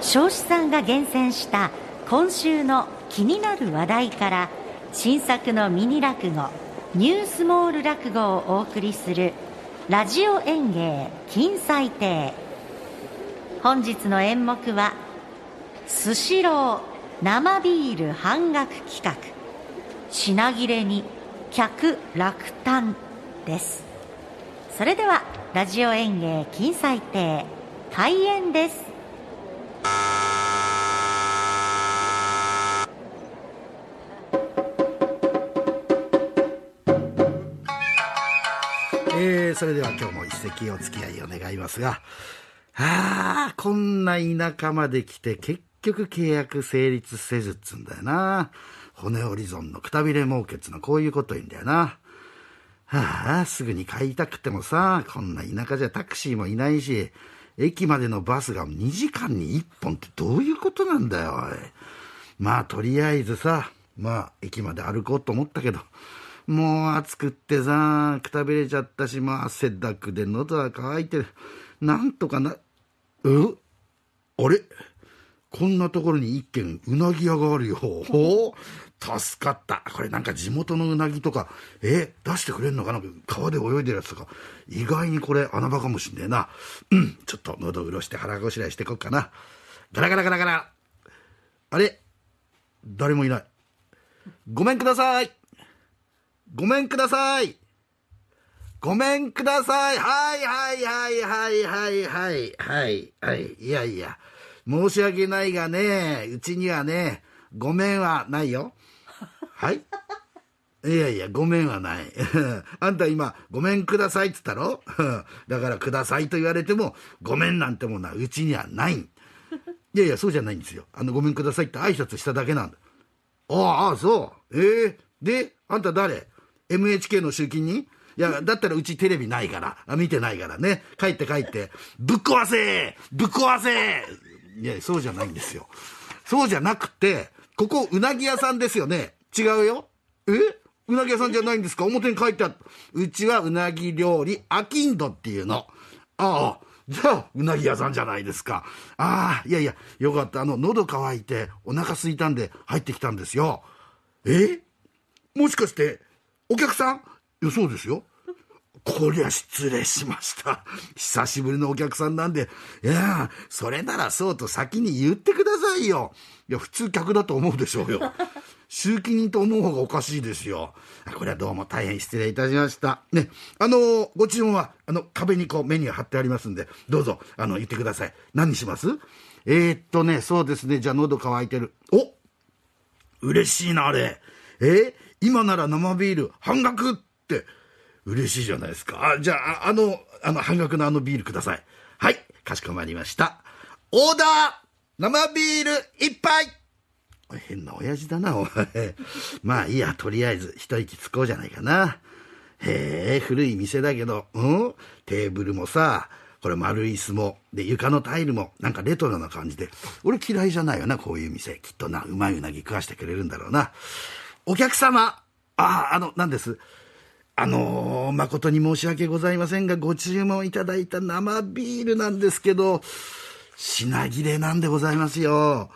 少子さんが厳選した今週の気になる話題から新作のミニ落語ニュースモール落語をお送りするラジオ演芸金祭亭本日の演目はスシロー生ビール半額企画品切れに客落胆ですそれではラジオ演芸金祭亭開演ですえー、それでは今日も一席お付き合いを願いますが、ああ、こんな田舎まで来て結局契約成立せずっつんだよな。骨折り損のくたびれ儲けっつのこういうこと言うんだよな。はあ、すぐに買いたくてもさ、こんな田舎じゃタクシーもいないし、駅までのバスが2時間に1本ってどういうことなんだよ、おい。まあ、とりあえずさ、まあ、駅まで歩こうと思ったけど、もう暑くってさくたびれちゃったしまあ汗だくで喉が渇いてるなんとかなうあれこんなところに一軒うなぎ屋があるよ。お助かった。これなんか地元のうなぎとか、え、出してくれんのかな川で泳いでるやつとか。意外にこれ穴場かもしんねえな。うん、ちょっと喉潤して腹ごしらえしてこっかな。ガラガラガラガラ。あれ誰もいない。ごめんください。ごめんくださいごめんくださいはいはいはいはいはいはいはいはいいやいや申し訳ないがねうちにはねごめんはないよはいいやいやごめんはない あんた今ごめんくださいっつったろ だからくださいと言われてもごめんなんてものはうちにはないいやいやそうじゃないんですよあのごめんくださいって挨拶しただけなんだああそうええー、であんた誰 NHK の集金にいや、だったらうちテレビないから、見てないからね、帰って帰って、ぶっ壊せぶっ壊せいや、そうじゃないんですよ。そうじゃなくて、ここ、うなぎ屋さんですよね。違うよ。えうなぎ屋さんじゃないんですか表に書いてあった。うちはうなぎ料理、アキンドっていうの。ああ、じゃあ、うなぎ屋さんじゃないですか。ああ、いやいや、よかった。あの、喉乾いて、お腹すいたんで入ってきたんですよ。えもしかして、お客さんいやそうですよこりゃ失礼しました。久しぶりのお客さんなんで、いやそれならそうと先に言ってくださいよ。いや、普通客だと思うでしょうよ。集金人と思う方がおかしいですよ。これはどうも大変失礼いたしました。ね、あのー、ご注文は、あの、壁にこうメニュー貼ってありますんで、どうぞ、あの、言ってください。何にしますえー、っとね、そうですね、じゃあ喉乾いてる。お嬉しいな、あれ。えー今なら生ビール半額って嬉しいじゃないですか。あじゃあ、あの、あの半額のあのビールください。はい、かしこまりました。オーダー生ビール一杯変な親父だな、お前。まあいいや、とりあえず一息つこうじゃないかな。へえ、古い店だけど、うんテーブルもさ、これ丸い椅子も、で、床のタイルも、なんかレトロな感じで、俺嫌いじゃないよな、こういう店。きっとな、うまいうなぎ食わしてくれるんだろうな。お客様、ああ、あの、なんです。あのー、誠に申し訳ございませんが、ご注文いただいた生ビールなんですけど、品切れなんでございますよ。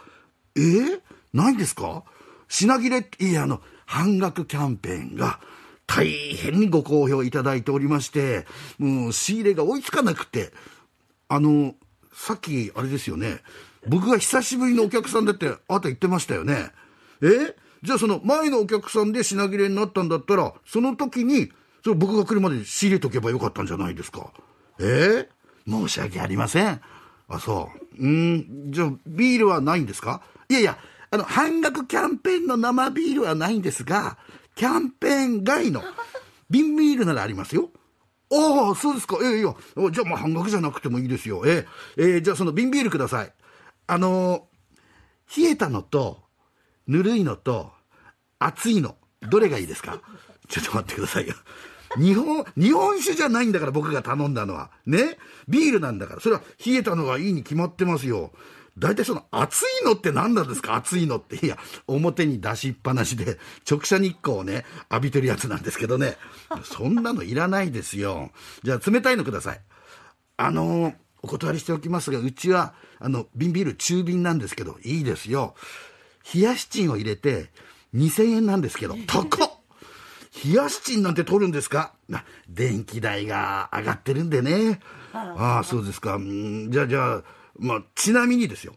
えー、ないんですか品切れ、いや、あの、半額キャンペーンが、大変にご好評いただいておりまして、もう仕入れが追いつかなくて、あの、さっき、あれですよね。僕が久しぶりのお客さんだって、あなた言ってましたよね。えじゃあその前のお客さんで品切れになったんだったら、その時に、それ僕が来るまで仕入れとけばよかったんじゃないですか。ええ申し訳ありません。あ、そう。うん、じゃあビールはないんですかいやいや、あの、半額キャンペーンの生ビールはないんですが、キャンペーン外の瓶ビールならありますよ。ああ、そうですか。ええ、いや、じゃあまあ半額じゃなくてもいいですよ。ええ、えじゃあその瓶ビールください。あのー、冷えたのと、ぬるいのと熱いのどれがいいですかちょっと待ってくださいよ日本、日本酒じゃないんだから僕が頼んだのは。ねビールなんだから。それは冷えたのがいいに決まってますよ。大体その熱いのって何なんですか熱いのって。いや、表に出しっぱなしで直射日光をね、浴びてるやつなんですけどね。そんなのいらないですよ。じゃあ冷たいのください。あのお断りしておきますが、うちは、あの、瓶ビール中瓶なんですけど、いいですよ。冷やしチンを入れて、2000円なんですけど、高っ冷やしチンなんて取るんですか電気代が上がってるんでね。ああ、そうですか。じゃあ、じゃあ、まあ、ちなみにですよ。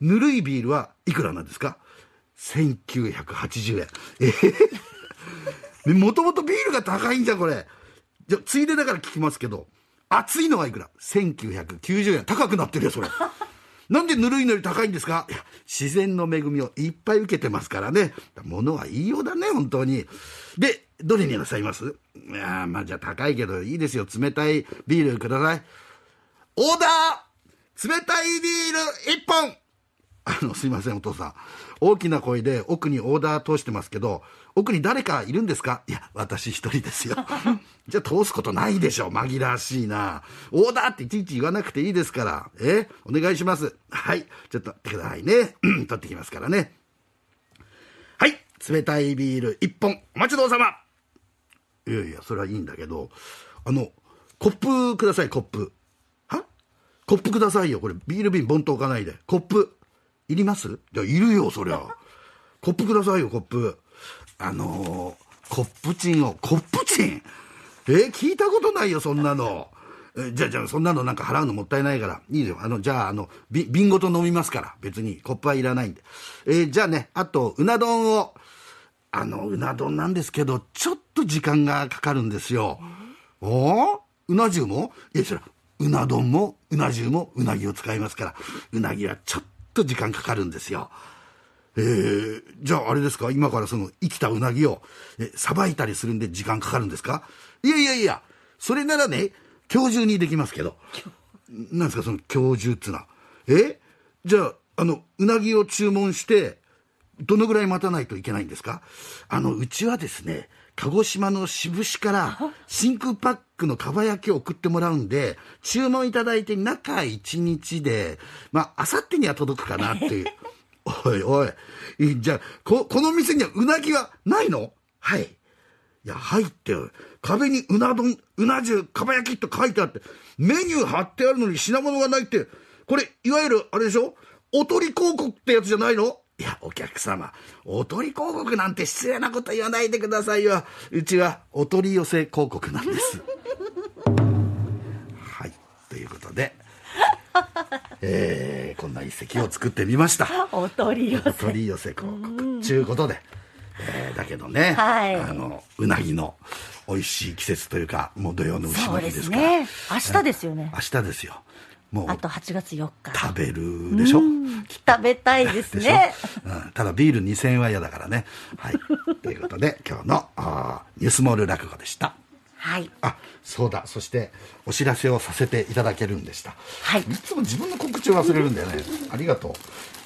ぬるいビールはいくらなんですか ?1980 円。えもともとビールが高いんじゃこれ。じゃ、ついでだから聞きますけど、熱いのはいくら ?1990 円。高くなってるよ、それ。なんでぬるいのより高いんですかいや、自然の恵みをいっぱい受けてますからね。物は言いようだね、本当に。で、どれになさいますいやまあじゃあ高いけどいいですよ。冷たいビールください。オーダー冷たいビール1本あの、すいません、お父さん。大きな声で奥にオーダー通してますけど、奥に誰かいるんですかいや、私一人ですよ。じゃあ通すことないでしょ。紛らわしいな。オーダーっていちいち言わなくていいですから。えお願いします。はい。ちょっと待ってくださいね。取ってきますからね。はい。冷たいビール1本。お待ちどうさま。いやいや、それはいいんだけど、あの、コップください、コップ。はコップくださいよ。これ、ビール瓶ボンと置かないで。コップ。いりますいや、いるよ、そりゃ。コップくださいよ、コップ。あのー、コップチンを、コップチンえー、聞いたことないよ、そんなの。えじゃあ、じゃあ、そんなのなんか払うのもったいないから。いいよ。あの、じゃあ、あの、瓶ごと飲みますから。別に、コップはいらないんで。えー、じゃあね、あと、うな丼を、あの、うな丼なんですけど、ちょっと時間がかかるんですよ。おうな重もいや、それ、うな丼も、うな重も、うなぎを使いますから、うなぎはちょっと、と時間かかるんですよ。えー、じゃああれですか今からその生きたうなぎを、え、さばいたりするんで時間かかるんですかいやいやいや、それならね、今日中にできますけど。なんですかその今日中ってのは。えじゃあ、あの、うなぎを注文して、どのぐらい待たないといけないんですかあの、うちはですね、うん鹿児島の志布志から真空パックのかば焼きを送ってもらうんで、注文いただいて中1日で、まあ、あさってには届くかなっていう。おいおい。じゃあ、こ、この店にはうなぎはないのはい。いや、入ってる。壁にうな丼、うな重、かば焼きって書いてあって、メニュー貼ってあるのに品物がないって、これ、いわゆる、あれでしょおとり広告ってやつじゃないのいや、お客様、おとり広告なんて失礼なこと言わないでくださいよ。うちはお取り寄せ広告なんです。はい、ということで。えー、こんな一石を作ってみましたお取り寄せお取り寄せ広告ちゅうことで、えー、だけどね、はい、あのうなぎの美味しい季節というかもう土曜の牛の日ですから、ね、明日ですよね、明日ですよもうあと8月4日食べるでしょ食べたいですねうん、ただビール2000円は嫌だからねはいということで今日のニュースモール落語でしたはい、あそうだそしてお知らせをさせていただけるんでした、はい、いつも自分の告知を忘れるんだよね ありがとう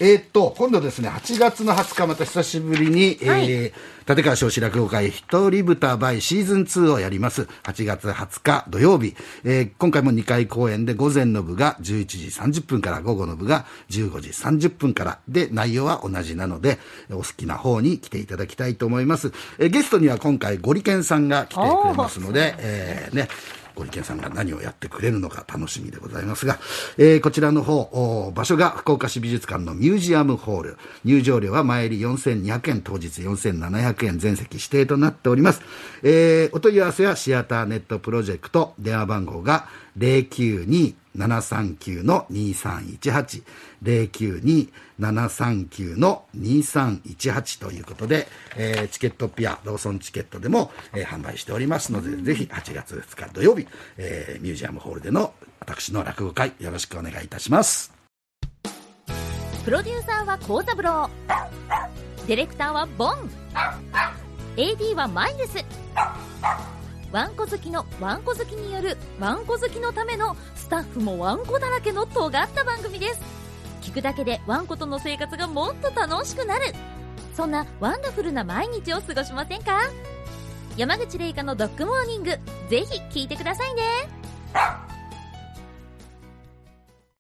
えー、っと今度ですね8月の20日また久しぶりに、はい、えー、立川少子落語会「ひとり豚バイ」シーズン2」をやります8月20日土曜日、えー、今回も2回公演で午前の部が11時30分から午後の部が15時30分からで内容は同じなのでお好きな方に来ていただきたいと思います、えゲストには今回ゴリケンさんが来てくれますのでで、えー、ね、ご意見さんが何をやってくれるのか楽しみでございますが、えー、こちらの方、場所が福岡市美術館のミュージアムホール。入場料は前入り4200円、当日4700円、全席指定となっております。えー、お問い合わせはシアターネットプロジェクト、電話番号が零九二七三九の二三一八零九二七三九の二三一八ということで、えー、チケットピア、ローソンチケットでも、えー、販売しておりますので、ぜひ八月二日土曜日、えー、ミュージアムホールでの私の落語会、よろしくお願いいたします。プロデューサーは幸三郎。ディレクターはボン。AD はマイルス。わんこ好きのわんこ好きによるわんこ好きのためのスタッフもわんこだらけの尖った番組です聞くだけでわんことの生活がもっと楽しくなるそんなワンダフルな毎日を過ごしませんか山口玲香のドッグモーニングぜひ聞いてくださいね